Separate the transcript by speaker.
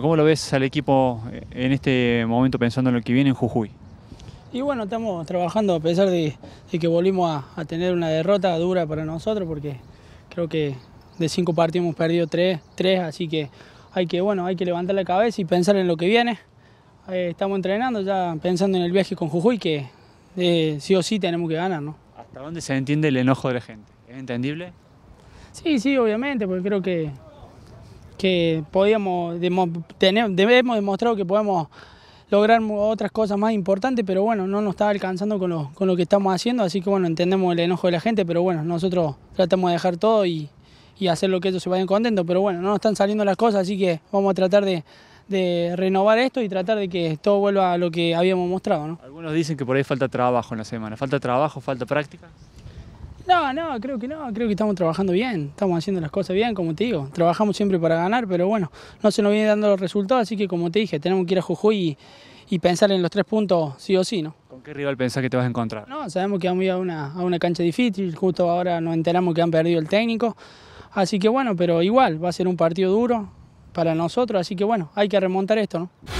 Speaker 1: ¿Cómo lo ves al equipo eh, en este momento pensando en lo que viene en Jujuy?
Speaker 2: Y bueno, estamos trabajando a pesar de, que volvimos a, tener una derrota dura para nosotros porque creo que de cinco partidos hemos perdido tres, así que hay que, bueno, hay que levantar la cabeza y pensar en lo que viene. Eh, estamos entrenando ya pensando en el viaje con Jujuy que eh, sí o sí tenemos que ganar. ¿no?
Speaker 1: ¿Hasta dónde se entiende el enojo de la gente? ¿Es entendible?
Speaker 2: Sí, sí, obviamente, porque creo que que podíamos, debemos demostrar que podemos lograr otras cosas más importantes, pero bueno, no nos está alcanzando con lo, que estamos haciendo, así que bueno, entendemos el enojo de la gente, pero bueno, nosotros tratamos de dejar todo y, hacer lo que ellos se vayan contentos, pero bueno, no nos están saliendo las cosas, así que vamos a tratar de, de renovar esto y tratar de que todo vuelva a lo que habíamos mostrado. ¿no?
Speaker 3: Algunos dicen que por ahí falta trabajo en la semana, ¿falta trabajo, falta práctica?
Speaker 2: No, no, creo que no, creo que estamos trabajando bien, estamos haciendo las cosas bien, como te digo, trabajamos siempre para ganar, pero bueno, no se nos viene dando los resultados, así que como te dije, tenemos que ir a Jujuy y, pensar en los tres puntos sí o sí, ¿no?
Speaker 4: ¿Con qué rival pensás que te vas a encontrar?
Speaker 2: No, sabemos que vamos a a una, a una cancha difícil, justo ahora nos enteramos que han perdido el técnico, así que bueno, pero igual, va a ser un partido duro para nosotros, así que bueno, hay que remontar esto, ¿no?